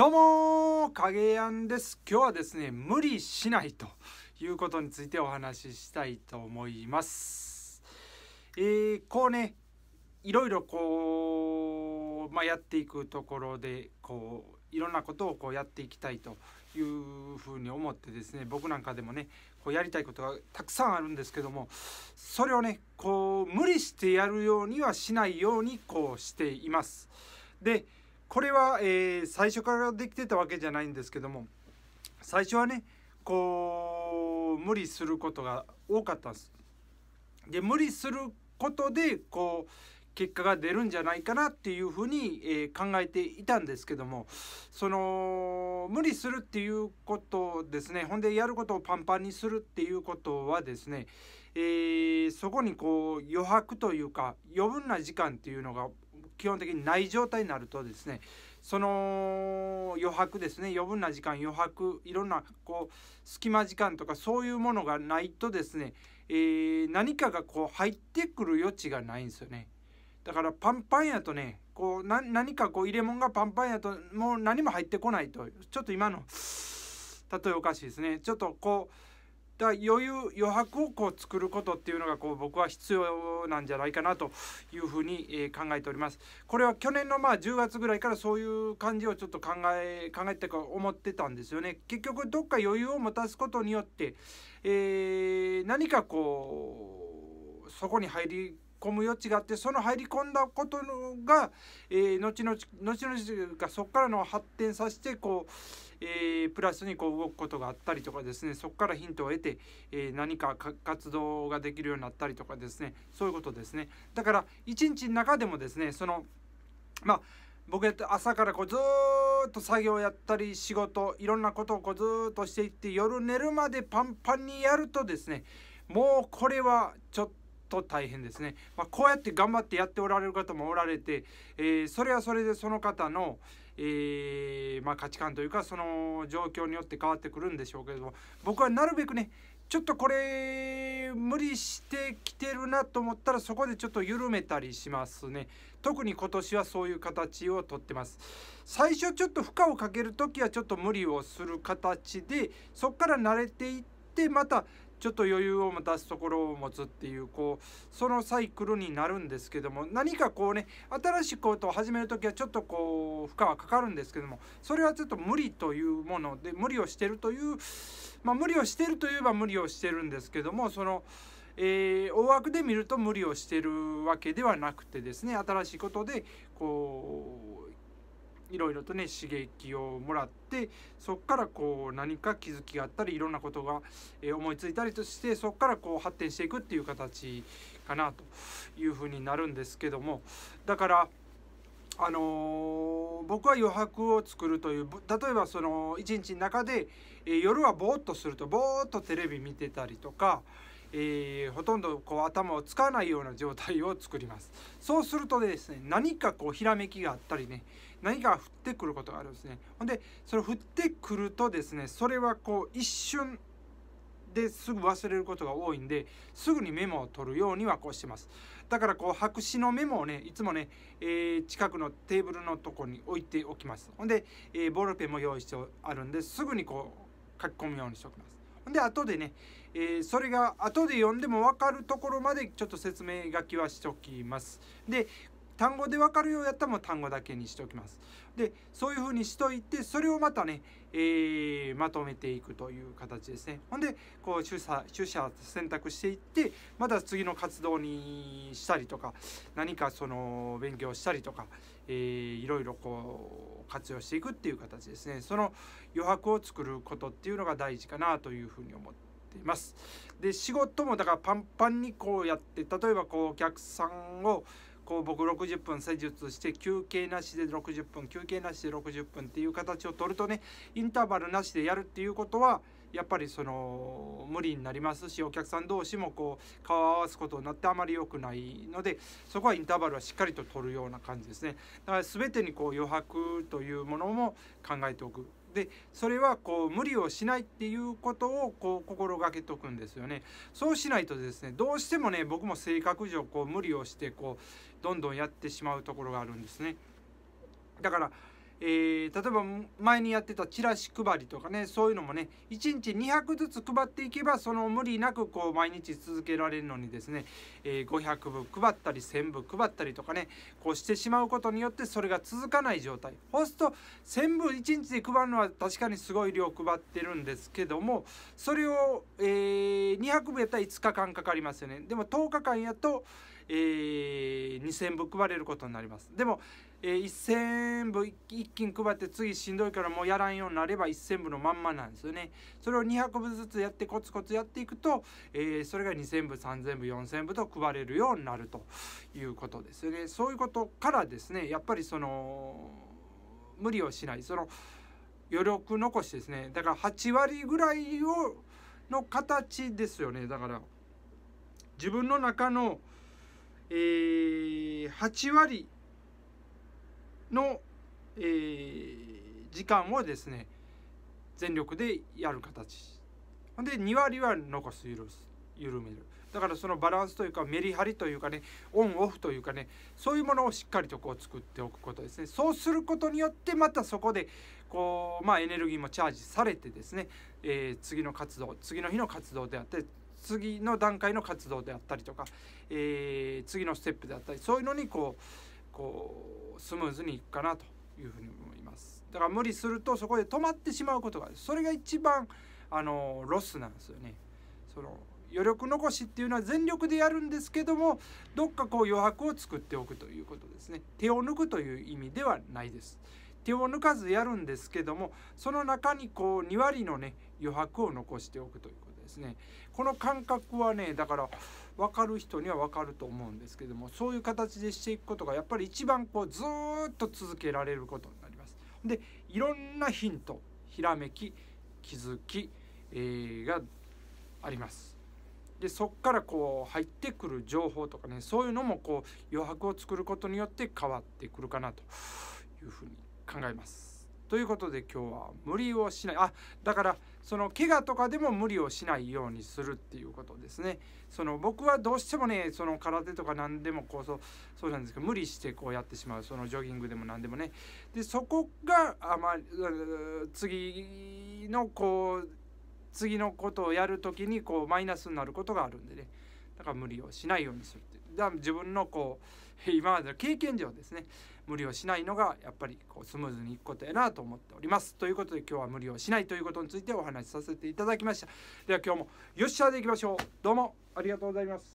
どうも影やんです今日はですね無理しないということについてお話ししたいと思います。えー、こうねいろいろこう、まあ、やっていくところでこういろんなことをこうやっていきたいというふうに思ってですね僕なんかでもねこうやりたいことがたくさんあるんですけどもそれをねこう無理してやるようにはしないようにこうしています。でこれは、えー、最初からできてたわけじゃないんですけども最初はねこう無理することが多かったんです。で無理することでこう結果が出るんじゃないかなっていうふうに、え考えていたんですけどもその無理するっていうことですねほんでやることをパンパンにするっていうことはですね、えー、そこにこう余白というか余分な時間っていうのが基本的にない状態になるとですねその余白ですね余分な時間余白いろんなこう隙間時間とかそういうものがないとですね、えー、何かがこう入ってくる余地がないんですよね。だからパンパンやとねこう何かこう入れ物がパンパンやともう何も入ってこないとちょっと今の例えおかしいですねちょっとこうだ余裕余白をこう作ることっていうのがこう僕は必要なんじゃないかなというふうに、えー、考えております。これは去年のまあ10月ぐらいからそういう感じをちょっと考え考えてか思ってたんですよね。結局どっか余裕を持たすことによって、えー、何かこうそこに入り込む余地があってその入り込んだことが、えー、後々後々がそこからの発展させてこう、えー、プラスにこう動くことがあったりとかですねそこからヒントを得て、えー、何か活動ができるようになったりとかですねそういうことですね。だから一日の中でもですねそのまあ僕やって朝からこうずっと作業やったり仕事いろんなことをこうずっとしていって夜寝るまでパンパンにやるとですねもうこれはちょっとと大変ですね、まあ、こうやって頑張ってやっておられる方もおられて、えー、それはそれでその方の、えー、まあ、価値観というかその状況によって変わってくるんでしょうけれども僕はなるべくねちょっとこれ無理してきてるなと思ったらそこでちょっと緩めたりしますね特に今年はそういう形をとってます最初ちょっと負荷をかける時はちょっと無理をする形でそこから慣れていってまたちょっと余裕を持たすところを持つっていうこうそのサイクルになるんですけども何かこうね新しいことを始める時はちょっとこう負荷はかかるんですけどもそれはちょっと無理というもので無理をしてるというまあ無理をしてるといえば無理をしてるんですけどもその。えー、大枠で見ると無理をしてるわけではなくてですね新しいことでこういろいろとね刺激をもらってそこからこう何か気づきがあったりいろんなことが、え思いついたりとしてそこからこう発展していくっていう形かなというふうになるんですけどもだからあのー、僕は余白を作るという例えばその一日の中で、え夜はぼーっとするとぼーっとテレビ見てたりとか。えー、ほとんどこう頭を使わないような状態を作りますそうするとですね何かこうひらめきがあったりね何か降ってくることがあるんですねほんでそれ降ってくるとですねそれはこう一瞬ですぐ忘れることが多いんですぐにメモを取るようにはこうしてますだからこう白紙のメモをねいつもね、えー、近くのテーブルのとこに置いておきますほんで、えー、ボールペンも用意してあるんですぐにこう書き込むようにしておきますで後でね、えー、それが後で読んでも分かるところまでちょっと説明書きはしときますで単語で分かるようやったらもう単語だけにしておきます。でそういうふうにしといてそれをまたね、えー、まとめていくという形ですね。ほんでこう取捨取捨選択していってまた次の活動にしたりとか何かその勉強したりとか、えー、いろいろこう活用していくっていう形ですね。その余白を作ることっていうのが大事かなというふうに思ってています。で仕事もだからパンパンにこうやって例えばこうお客さんをこう僕60分施術して休憩なしで60分休憩なしで60分っていう形を取るとねインターバルなしでやるっていうことはやっぱりその無理になりますしお客さん同士もこう顔を合わすことになってあまり良くないのでそこはインターバルはしっかりと取るような感じですねだから全てにこう余白というものも考えておくでそれはこう無理をしないっていうことをこう心がけとくんですよねそうしないとですねどうしてもね僕も性格上こう無理をしてこうどんどんやってしまうところがあるんですねだからえー、例えば前にやってたチラシ配りとかねそういうのもね1日200ずつ配っていけばその無理なくこう毎日続けられるのにですね、えー、500部配ったり1000部配ったりとかねこうしてしまうことによってそれが続かない状態ホスト1000部1日で配るのは確かにすごい量配ってるんですけどもそれを、えー、200部やったら5日間かかりますよねでも10日間やとえー、2,000部配れることになりますでも、えー、1,000部一気に配って次しんどいからもうやらんようになれば1,000部のまんまなんですよねそれを200部ずつやってコツコツやっていくと、えー、それが2,000部3,000部4,000部と配れるようになるということですよねそういうことからですねやっぱりその無理をしないその余力残しですねだから8割ぐらいをの形ですよねだから自分の中のえー、8割の、えー、時間をですね全力でやる形で2割は残す緩す緩めるだからそのバランスというかメリハリというかねオンオフというかねそういうものをしっかりとこう作っておくことですねそうすることによってまたそこでこうまあエネルギーもチャージされてですね、えー、次の活動次の日の活動であって次の段階の活動であったりとか、えー、次のステップであったりそういうのにこうこうスムーズにいくかなというふうに思いますだから無理するとそこで止まってしまうことがそれが一番あのロスなんですよねその余力残しっていうのは全力でやるんですけどもどっかこう余白を作っておくということですね手を抜くという意味ではないです手を抜かずやるんですけどもその中にこう2割のね余白を残しておくということですねこの感覚はねだから分かる人には分かると思うんですけどもそういう形でしていくことがやっぱり一番こうずっと続けられることになります。でいろんなヒントひらめき気づき、えー、があります。でそっからこう入ってくる情報とかねそういうのもこう余白を作ることによって変わってくるかなというふうに考えます。ということで今日は無理をしないあだからその怪我とかでも無理をしないようにするっていうことですねその僕はどうしてもねその空手とか何でもこうそうそうなんですけど無理してこうやってしまうそのジョギングでも何でもねでそこがあ、まり次のこう次のことをやるときにこうマイナスになることがあるんでねだから無理をしないようにする。自分のこう 今までの経験上ですね無理をしないのがやっぱりこうスムーズにいくことやなと思っておりますということで今日は無理をしないということについてお話しさせていただきましたでは今日もよっしゃでいきましょうどうもありがとうございます